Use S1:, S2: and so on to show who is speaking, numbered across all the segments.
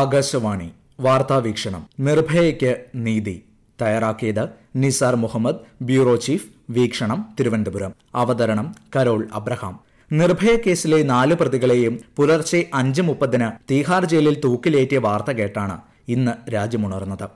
S1: ആകാശവാണി വാർത്താവീക്ഷണം നിർഭയയ്ക്ക് നീതി തയ്യാറാക്കിയത് Nisar Muhammad bureau chief വീക്ഷണം തിരുവനന്തപുരം അവതരണം കരോൾ അബ്രഹാം നിർഭയ കേസിലെ നാല് പ്രതികളെയും പുലർച്ചെ അഞ്ച് മുപ്പതിന് തീഹാർ ജയിലിൽ തൂക്കിലേറ്റിയ വാർത്ത കേട്ടാണ് ഇന്ന് രാജ്യമുണർന്നത്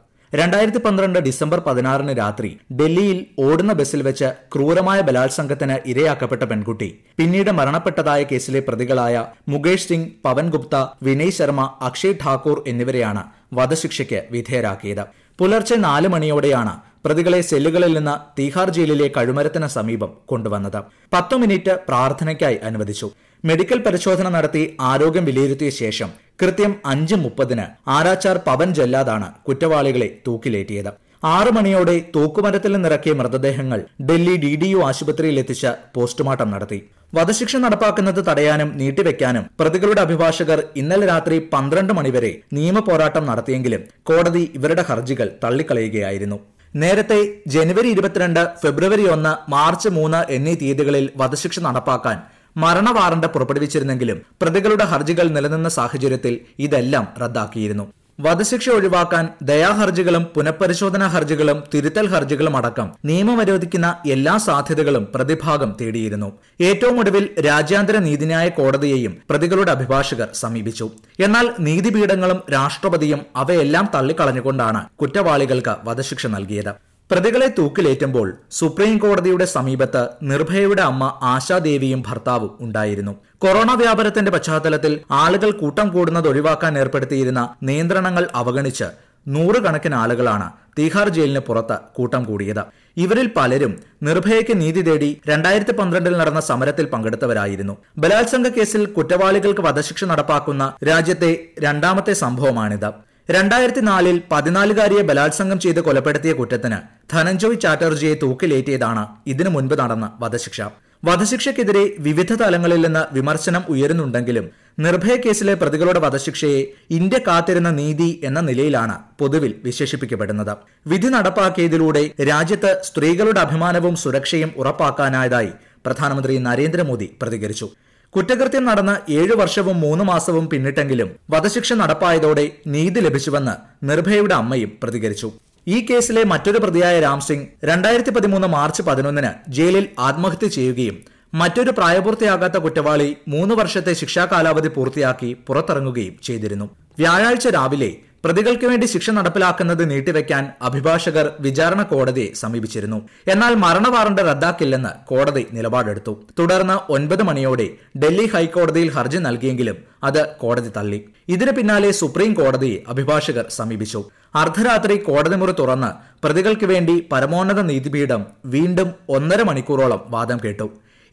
S1: രണ്ടായിരത്തി പന്ത്രണ്ട് ഡിസംബർ പതിനാറിന് രാത്രി ഡൽഹിയിൽ ഓടുന്ന ബസ്സിൽ വെച്ച് ക്രൂരമായ ബലാത്സംഗത്തിന് ഇരയാക്കപ്പെട്ട പെൺകുട്ടി പിന്നീട് മരണപ്പെട്ടതായ കേസിലെ പ്രതികളായ മുകേഷ് സിംഗ് പവൻ ഗുപ്ത വിനയ് ശർമ്മ അക്ഷയ് ഠാക്കൂർ എന്നിവരെയാണ് വധശിക്ഷയ്ക്ക് വിധേയരാക്കിയത് പുലർച്ചെ നാല് മണിയോടെയാണ് പ്രതികളെ സെല്ലുകളിൽ നിന്ന് തീഹാർ ജയിലിലെ കഴുമരത്തിന് സമീപം കൊണ്ടുവന്നത് പത്തു മിനിറ്റ് പ്രാർത്ഥനയ്ക്കായി അനുവദിച്ചു മെഡിക്കൽ പരിശോധന നടത്തി ആരോഗ്യം വിലയിരുത്തിയ ശേഷം കൃത്യം അഞ്ച് മുപ്പതിന് ആരാച്ചാർ പവൻ ജല്ലാദാണ് കുറ്റവാളികളെ തൂക്കിലേറ്റിയത് ആറ് മണിയോടെ തൂക്കുമരത്തിൽ നിന്നിറക്കിയ മൃതദേഹങ്ങൾ ഡൽഹി ഡി ഡി യു ആശുപത്രിയിൽ എത്തിച്ച് പോസ്റ്റ്മോർട്ടം നടത്തി വധശിക്ഷ നടപ്പാക്കുന്നത് തടയാനും നീട്ടിവെക്കാനും പ്രതികളുടെ അഭിഭാഷകർ ഇന്നലെ രാത്രി പന്ത്രണ്ട് മണിവരെ നിയമപോരാട്ടം നടത്തിയെങ്കിലും കോടതി ഇവരുടെ ഹർജികൾ തള്ളിക്കളയുകയായിരുന്നു നേരത്തെ ജനുവരി ഇരുപത്തിരണ്ട് ഫെബ്രുവരി ഒന്ന് മാർച്ച് മൂന്ന് എന്നീ തീയതികളിൽ വധശിക്ഷ നടപ്പാക്കാൻ മരണ വാറണ്ട് പുറപ്പെടുവിച്ചിരുന്നെങ്കിലും പ്രതികളുടെ ഹർജികൾ നിലനിന്ന സാഹചര്യത്തിൽ ഇതെല്ലാം റദ്ദാക്കിയിരുന്നു വധശിക്ഷ ഒഴിവാക്കാൻ ദയാഹർജികളും പുനഃപരിശോധനാ ഹർജികളും തിരുത്തൽ ഹർജികളും അടക്കം നിയമമരോധിക്കുന്ന എല്ലാ സാധ്യതകളും പ്രതിഭാഗം തേടിയിരുന്നു ഏറ്റവും ഒടുവിൽ രാജ്യാന്തര നീതിന്യായ കോടതിയെയും പ്രതികളുടെ അഭിഭാഷകർ സമീപിച്ചു എന്നാൽ നീതിപീഠങ്ങളും രാഷ്ട്രപതിയും അവയെല്ലാം തള്ളിക്കളഞ്ഞുകൊണ്ടാണ് കുറ്റവാളികൾക്ക് വധശിക്ഷ നൽകിയത് പ്രതികളെ തൂക്കിലേറ്റുമ്പോൾ സുപ്രീം കോടതിയുടെ സമീപത്ത് നിർഭയയുടെ അമ്മ ആശാദേവിയും ഭർത്താവും ഉണ്ടായിരുന്നു കൊറോണ വ്യാപനത്തിന്റെ പശ്ചാത്തലത്തിൽ ആളുകൾ കൂട്ടം കൂടുന്നത് ഒഴിവാക്കാൻ ഏർപ്പെടുത്തിയിരുന്ന നിയന്ത്രണങ്ങൾ അവഗണിച്ച് നൂറുകണക്കിന് ആളുകളാണ് തീഹാർ ജയിലിന് പുറത്ത് കൂട്ടം കൂടിയത് ഇവരിൽ പലരും നിർഭയയ്ക്ക് നീതി തേടി രണ്ടായിരത്തി പന്ത്രണ്ടിൽ നടന്ന സമരത്തിൽ പങ്കെടുത്തവരായിരുന്നു ബലാത്സംഗ കേസിൽ കുറ്റവാളികൾക്ക് വധശിക്ഷ നടപ്പാക്കുന്ന രാജ്യത്തെ രണ്ടാമത്തെ സംഭവമാണിത് രണ്ടായിരത്തി നാലിൽ പതിനാലുകാരിയെ ബലാത്സംഗം ചെയ്ത് കൊലപ്പെടുത്തിയ കുറ്റത്തിന് ധനഞ്ജോയ് ചാറ്റർജിയെ തൂക്കിലേറ്റിയതാണ് ഇതിനു മുൻപ് നടന്ന വധശിക്ഷ വധശിക്ഷയ്ക്കെതിരെ വിവിധ തലങ്ങളിൽ നിന്ന് വിമർശനം ഉയരുന്നുണ്ടെങ്കിലും നിർഭയ കേസിലെ പ്രതികളുടെ വധശിക്ഷയെ ഇന്ത്യ കാത്തിരുന്ന നീതി എന്ന നിലയിലാണ് പൊതുവിൽ വിശേഷിപ്പിക്കപ്പെടുന്നത് വിധി നടപ്പാക്കിയതിലൂടെ രാജ്യത്ത് സ്ത്രീകളുടെ അഭിമാനവും സുരക്ഷയും ഉറപ്പാക്കാനായതായി പ്രധാനമന്ത്രി നരേന്ദ്രമോദി പ്രതികരിച്ചു കുറ്റകൃത്യം നടന്ന് ഏഴു വർഷവും മൂന്ന് മാസവും പിന്നിട്ടെങ്കിലും വധശിക്ഷ നടപ്പായതോടെ നീതി ലഭിച്ചുവെന്ന് നിർഭയയുടെ അമ്മയും പ്രതികരിച്ചു ഈ കേസിലെ മറ്റൊരു പ്രതിയായ രാംസിംഗ് രണ്ടായിരത്തി പതിമൂന്ന് മാർച്ച് പതിനൊന്നിന് ജയിലിൽ ആത്മഹത്യ ചെയ്യുകയും മറ്റൊരു പ്രായപൂർത്തിയാകാത്ത കുറ്റവാളി മൂന്ന് വർഷത്തെ ശിക്ഷാ കാലാവധി പൂർത്തിയാക്കി പുറത്തിറങ്ങുകയും ചെയ്തിരുന്നു വ്യാഴാഴ്ച രാവിലെ പ്രതികൾക്ക് വേണ്ടി ശിക്ഷ നടപ്പിലാക്കുന്നത് നീട്ടിവെക്കാൻ അഭിഭാഷകർ വിചാരണ കോടതിയെ സമീപിച്ചിരുന്നു എന്നാൽ മരണ വാറണ്ട് റദ്ദാക്കില്ലെന്ന് കോടതി നിലപാടെടുത്തു തുടർന്ന് ഒൻപത് മണിയോടെ ഡൽഹി ഹൈക്കോടതിയിൽ ഹർജി നൽകിയെങ്കിലും അത് കോടതി തള്ളി ഇതിന് പിന്നാലെ സുപ്രീം കോടതിയെ അഭിഭാഷകർ സമീപിച്ചു അർദ്ധരാത്രി കോടതി മുറി തുറന്ന് പ്രതികൾക്ക് വേണ്ടി പരമോന്നത നീതിപീഠം വീണ്ടും ഒന്നര മണിക്കൂറോളം വാദം കേട്ടു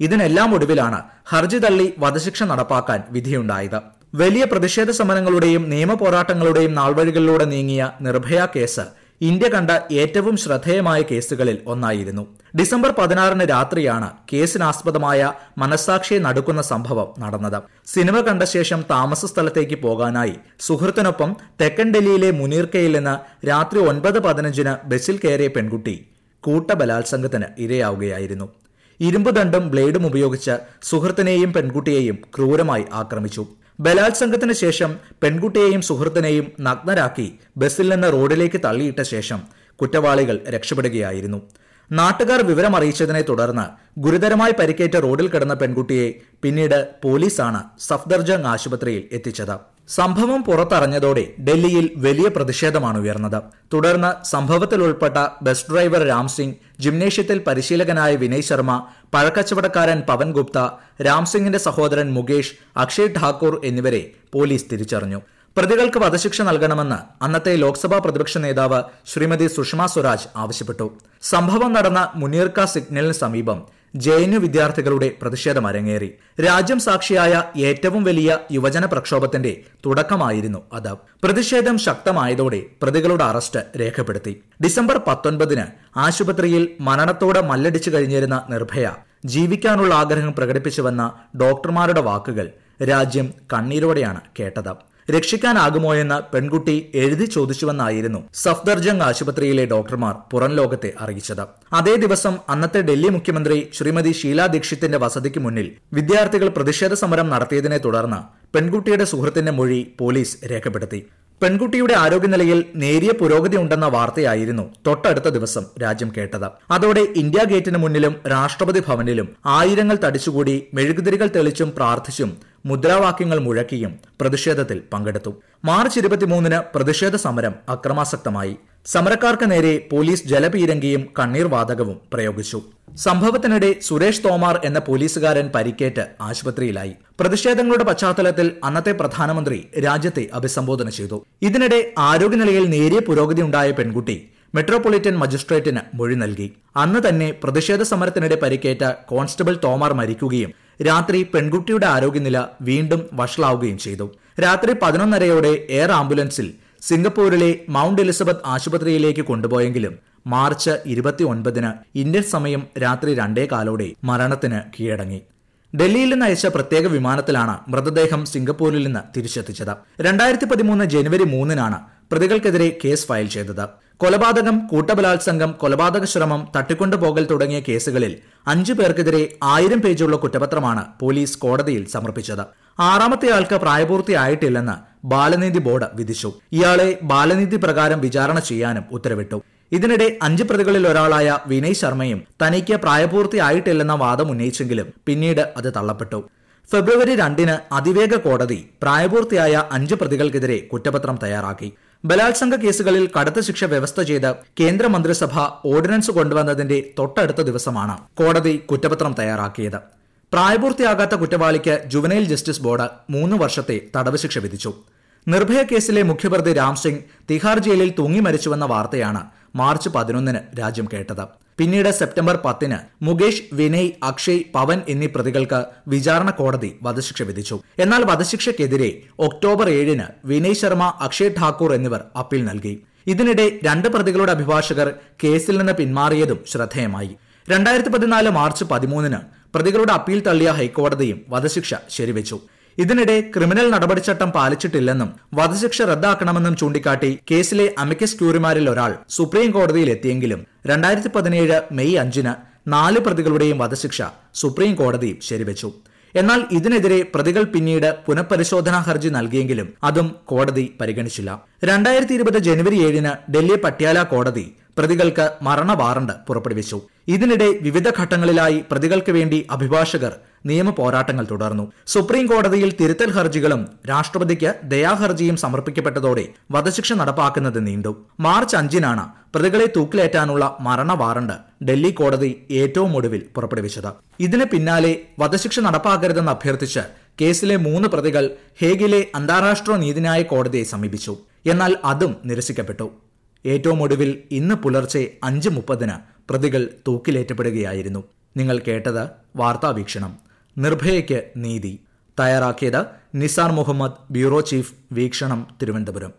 S1: ഇതിനെല്ലാം ഒടുവിലാണ് ഹർജി തള്ളി വധശിക്ഷ നടപ്പാക്കാൻ വിധിയുണ്ടായത് വലിയ പ്രതിഷേധ സമരങ്ങളുടെയും നിയമ പോരാട്ടങ്ങളുടെയും നാൾവഴികളിലൂടെ നീങ്ങിയ നിർഭയ കേസ് ഇന്ത്യ കണ്ട ഏറ്റവും ശ്രദ്ധേയമായ കേസുകളിൽ ഒന്നായിരുന്നു ഡിസംബർ പതിനാറിന് രാത്രിയാണ് കേസിനാസ്പദമായ മനസാക്ഷിയെ നടുക്കുന്ന സംഭവം നടന്നത് സിനിമ കണ്ട ശേഷം താമസ സ്ഥലത്തേക്ക് പോകാനായി സുഹൃത്തിനൊപ്പം തെക്കൻ ഡൽഹിയിലെ മുനീർക്കയിൽ നിന്ന് രാത്രി ഒൻപത് പതിനഞ്ചിന് ബസിൽ കയറിയ പെൺകുട്ടി കൂട്ട ബലാത്സംഗത്തിന് ഇരയാവുകയായിരുന്നു ഇരുമ്പുദണ്ടും ബ്ലേഡും ഉപയോഗിച്ച് സുഹൃത്തിനെയും പെൺകുട്ടിയെയും ക്രൂരമായി ആക്രമിച്ചു ബലാത്സംഗത്തിന് ശേഷം പെൺകുട്ടിയെയും സുഹൃത്തിനെയും നഗ്നരാക്കി ബസ്സിൽ നിന്ന് റോഡിലേക്ക് തള്ളിയിട്ട ശേഷം കുറ്റവാളികൾ രക്ഷപ്പെടുകയായിരുന്നു നാട്ടുകാർ വിവരമറിയിച്ചതിനെ തുടർന്ന് ഗുരുതരമായി പരിക്കേറ്റ റോഡിൽ കിടന്ന പെൺകുട്ടിയെ പിന്നീട് പോലീസാണ് സഫ്ദർജംഗ് ആശുപത്രിയിൽ എത്തിച്ചത് സംഭവം പുറത്തറിഞ്ഞതോടെ ഡൽഹിയിൽ വലിയ പ്രതിഷേധമാണ് ഉയർന്നത് തുടർന്ന് സംഭവത്തിൽ ഉൾപ്പെട്ട ബസ് ഡ്രൈവർ രാം സിംഗ് ജിംനേഷ്യത്തിൽ പരിശീലകനായ വിനയ് ശർമ്മ പഴക്കച്ചവടക്കാരൻ പവൻ ഗുപ്ത രാം സിംഗിന്റെ സഹോദരൻ മുകേഷ് അക്ഷയ് ഠാക്കൂർ എന്നിവരെ പോലീസ് തിരിച്ചറിഞ്ഞു പ്രതികൾക്ക് വധശിക്ഷ നൽകണമെന്ന് അന്നത്തെ ലോക്സഭാ പ്രതിപക്ഷ നേതാവ് ശ്രീമതി സുഷമ സ്വരാജ് ആവശ്യപ്പെട്ടു സംഭവം നടന്ന മുനീർക്ക സിഗ്നലിന് സമീപം ജെ എൻ യു വിദ്യാർത്ഥികളുടെ പ്രതിഷേധം അരങ്ങേറി രാജ്യം സാക്ഷിയായ ഏറ്റവും വലിയ യുവജന പ്രക്ഷോഭത്തിന്റെ തുടക്കമായിരുന്നു അത് പ്രതിഷേധം ശക്തമായതോടെ പ്രതികളുടെ അറസ്റ്റ് രേഖപ്പെടുത്തി ഡിസംബർ പത്തൊൻപതിന് ആശുപത്രിയിൽ മരണത്തോടെ മല്ലടിച്ചു കഴിഞ്ഞിരുന്ന നിർഭയ ജീവിക്കാനുള്ള ആഗ്രഹം പ്രകടിപ്പിച്ചുവെന്ന ഡോക്ടർമാരുടെ വാക്കുകൾ രാജ്യം കണ്ണീരോടെയാണ് കേട്ടത് രക്ഷിക്കാനാകുമോയെന്ന് പെൺകുട്ടി എഴുതി ചോദിച്ചുവെന്നായിരുന്നു സഫ്ദർജംഗ് ആശുപത്രിയിലെ ഡോക്ടർമാർ പുറം ലോകത്തെ അറിയിച്ചത് അതേ ദിവസം അന്നത്തെ ഡൽഹി മുഖ്യമന്ത്രി ശ്രീമതി ഷീലാ ദീക്ഷിത്തിന്റെ വസതിക്ക് മുന്നിൽ വിദ്യാർത്ഥികൾ പ്രതിഷേധ സമരം നടത്തിയതിനെ തുടർന്ന് പെൺകുട്ടിയുടെ സുഹൃത്തിന്റെ മൊഴി പോലീസ് രേഖപ്പെടുത്തി പെൺകുട്ടിയുടെ ആരോഗ്യനിലയിൽ നേരിയ പുരോഗതി ഉണ്ടെന്ന വാർത്തയായിരുന്നു തൊട്ടടുത്ത ദിവസം രാജ്യം കേട്ടത് അതോടെ ഇന്ത്യ ഗേറ്റിന് മുന്നിലും രാഷ്ട്രപതി ഭവനിലും ആയിരങ്ങൾ തടിച്ചുകൂടി മെഴുകുതിരികൾ തെളിച്ചും പ്രാർത്ഥിച്ചും മുദ്രാവാക്യങ്ങൾ മുഴക്കിയും പ്രതിഷേധത്തിൽ പങ്കെടുത്തു മാർച്ച് ഇരുപത്തിമൂന്നിന് പ്രതിഷേധ സമരം അക്രമാസക്തമായി സമരക്കാർക്ക് നേരെ പോലീസ് ജലപീരങ്കിയും കണ്ണീർവാതകവും പ്രയോഗിച്ചു സംഭവത്തിനിടെ സുരേഷ് തോമാർ എന്ന പോലീസുകാരൻ പരിക്കേറ്റ് ആശുപത്രിയിലായി പ്രതിഷേധങ്ങളുടെ പശ്ചാത്തലത്തിൽ അന്നത്തെ പ്രധാനമന്ത്രി രാജ്യത്തെ അഭിസംബോധന ചെയ്തു ഇതിനിടെ ആരോഗ്യനിലയിൽ നേരിയ പുരോഗതി ഉണ്ടായ പെൺകുട്ടി മെട്രോപൊളിറ്റൻ മജിസ്ട്രേറ്റിന് മൊഴി നൽകി അന്ന് തന്നെ പ്രതിഷേധ സമരത്തിനിടെ പരിക്കേറ്റ കോൺസ്റ്റബിൾ തോമാർ മരിക്കുകയും രാത്രി പെൺകുട്ടിയുടെ ആരോഗ്യനില വീണ്ടും വഷളാവുകയും ചെയ്തു രാത്രി പതിനൊന്നരയോടെ എയർ ആംബുലൻസിൽ സിംഗപ്പൂരിലെ മൗണ്ട് എലിസബത്ത് ആശുപത്രിയിലേക്ക് കൊണ്ടുപോയെങ്കിലും മാർച്ച് ഇരുപത്തി ഒൻപതിന് ഇന്ത്യൻ സമയം രാത്രി രണ്ടേ കാലോടെ മരണത്തിന് കീഴടങ്ങി ഡൽഹിയിൽ നിന്ന് അയച്ച പ്രത്യേക വിമാനത്തിലാണ് മൃതദേഹം സിംഗപ്പൂരിൽ നിന്ന് തിരിച്ചെത്തിച്ചത് രണ്ടായിരത്തി പതിമൂന്ന് ജനുവരി മൂന്നിനാണ് പ്രതികൾക്കെതിരെ കേസ് ഫയൽ ചെയ്തത് കൊലപാതകം കൂട്ടബലാത്സംഗം കൊലപാതക ശ്രമം തട്ടിക്കൊണ്ടുപോകൽ തുടങ്ങിയ കേസുകളിൽ അഞ്ചു പേർക്കെതിരെ ആയിരം പേജുള്ള കുറ്റപത്രമാണ് പോലീസ് കോടതിയിൽ സമർപ്പിച്ചത് ആറാമത്തെ ആൾക്ക് പ്രായപൂർത്തിയായിട്ടില്ലെന്ന് ബാലനീതി ബോർഡ് വിധിച്ചു ഇയാളെ ബാലനീതി പ്രകാരം വിചാരണ ചെയ്യാനും ഉത്തരവിട്ടു ഇതിനിടെ അഞ്ച് പ്രതികളിൽ ഒരാളായ വിനയ് ശർമ്മയും തനിക്ക് പ്രായപൂർത്തിയായിട്ടില്ലെന്ന വാദം ഉന്നയിച്ചെങ്കിലും പിന്നീട് അത് തള്ളപ്പെട്ടു ഫെബ്രുവരി രണ്ടിന് അതിവേഗ കോടതി പ്രായപൂർത്തിയായ അഞ്ച് പ്രതികൾക്കെതിരെ കുറ്റപത്രം തയ്യാറാക്കി ബലാത്സംഗ കേസുകളിൽ കടുത്ത ശിക്ഷ വ്യവസ്ഥ ചെയ്ത് കേന്ദ്ര മന്ത്രിസഭ ഓർഡിനൻസ് കൊണ്ടുവന്നതിന്റെ തൊട്ടടുത്ത ദിവസമാണ് കോടതി കുറ്റപത്രം തയ്യാറാക്കിയത് പ്രായപൂർത്തിയാകാത്ത കുറ്റവാളിക്ക് ജുവനൈൽ ജസ്റ്റിസ് ബോർഡ് മൂന്ന് വർഷത്തെ തടവ് ശിക്ഷ വിധിച്ചു നിർഭയ കേസിലെ മുഖ്യപ്രതി രാംസിംഗ് തിഹാർ ജയിലിൽ തൂങ്ങി മരിച്ചുവെന്ന വാർത്തയാണ് മാർച്ച് പതിനൊന്നിന് രാജ്യം കേട്ടത് പിന്നീട് സെപ്റ്റംബർ പത്തിന് മുകേഷ് വിനയ് അക്ഷയ് പവൻ എന്നീ പ്രതികൾക്ക് വിചാരണ കോടതി വധശിക്ഷ വിധിച്ചു എന്നാൽ വധശിക്ഷയ്ക്കെതിരെ ഒക്ടോബർ ഏഴിന് വിനയ് ശർമ്മ അക്ഷയ് ഠാക്കൂർ എന്നിവർ അപ്പീൽ നൽകി ഇതിനിടെ രണ്ട് പ്രതികളുടെ അഭിഭാഷകർ കേസിൽ നിന്ന് പിന്മാറിയതും ശ്രദ്ധേയമായി രണ്ടായിരത്തി പതിനാല് മാർച്ച് പതിമൂന്നിന് പ്രതികളുടെ അപ്പീൽ തള്ളിയ ഹൈക്കോടതിയും വധശിക്ഷ ശരിവച്ചു ഇതിനിടെ ക്രിമിനൽ നടപടിച്ചട്ടം പാലിച്ചിട്ടില്ലെന്നും വധശിക്ഷ റദ്ദാക്കണമെന്നും ചൂണ്ടിക്കാട്ടി കേസിലെ അമിക്കസ് ക്യൂറിമാരിൽ ഒരാൾ സുപ്രീം കോടതിയിൽ എത്തിയെങ്കിലും രണ്ടായിരത്തി പതിനേഴ് മെയ് അഞ്ചിന് നാല് പ്രതികളുടെയും വധശിക്ഷ സുപ്രീം കോടതി ശരിവച്ചു എന്നാൽ ഇതിനെതിരെ പ്രതികൾ പിന്നീട് പുനഃപരിശോധനാ ഹർജി നൽകിയെങ്കിലും അതും കോടതി പരിഗണിച്ചില്ല രണ്ടായിരത്തി ഇരുപത് ജനുവരി ഏഴിന് ഡൽഹി പട്യാല കോടതി പ്രതികൾക്ക് മരണ വാറണ്ട് പുറപ്പെടുവിച്ചു ഇതിനിടെ വിവിധ ഘട്ടങ്ങളിലായി പ്രതികൾക്ക് വേണ്ടി അഭിഭാഷകർ നിയമ പോരാട്ടങ്ങൾ തുടർന്നു സുപ്രീം കോടതിയിൽ തിരുത്തൽ ഹർജികളും രാഷ്ട്രപതിക്ക് ദയാഹർജിയും സമർപ്പിക്കപ്പെട്ടതോടെ വധശിക്ഷ നടപ്പാക്കുന്നത് നീണ്ടു മാർച്ച് അഞ്ചിനാണ് പ്രതികളെ തൂക്കിലേറ്റാനുള്ള മരണ വാറണ്ട് ഡൽഹി കോടതി ഏറ്റവും ഒടുവിൽ പുറപ്പെടുവിച്ചത് ഇതിന് പിന്നാലെ വധശിക്ഷ നടപ്പാക്കരുതെന്ന് അഭ്യർത്ഥിച്ച് കേസിലെ മൂന്ന് പ്രതികൾ ഹേഗിലെ അന്താരാഷ്ട്ര നീതിന്യായ കോടതിയെ സമീപിച്ചു എന്നാൽ അതും നിരസിക്കപ്പെട്ടു ഏറ്റവും ഒടുവിൽ ഇന്ന് പുലർച്ചെ അഞ്ച് മുപ്പതിന് പ്രതികൾ തൂക്കിലേറ്റപ്പെടുകയായിരുന്നു നിങ്ങൾ കേട്ടത് വാർത്താവീക്ഷണം നിർഭയയ്ക്ക് നീതി തയ്യാറാക്കിയത് നിസാർ മുഹമ്മദ് ബ്യൂറോ ചീഫ് വീക്ഷണം തിരുവനന്തപുരം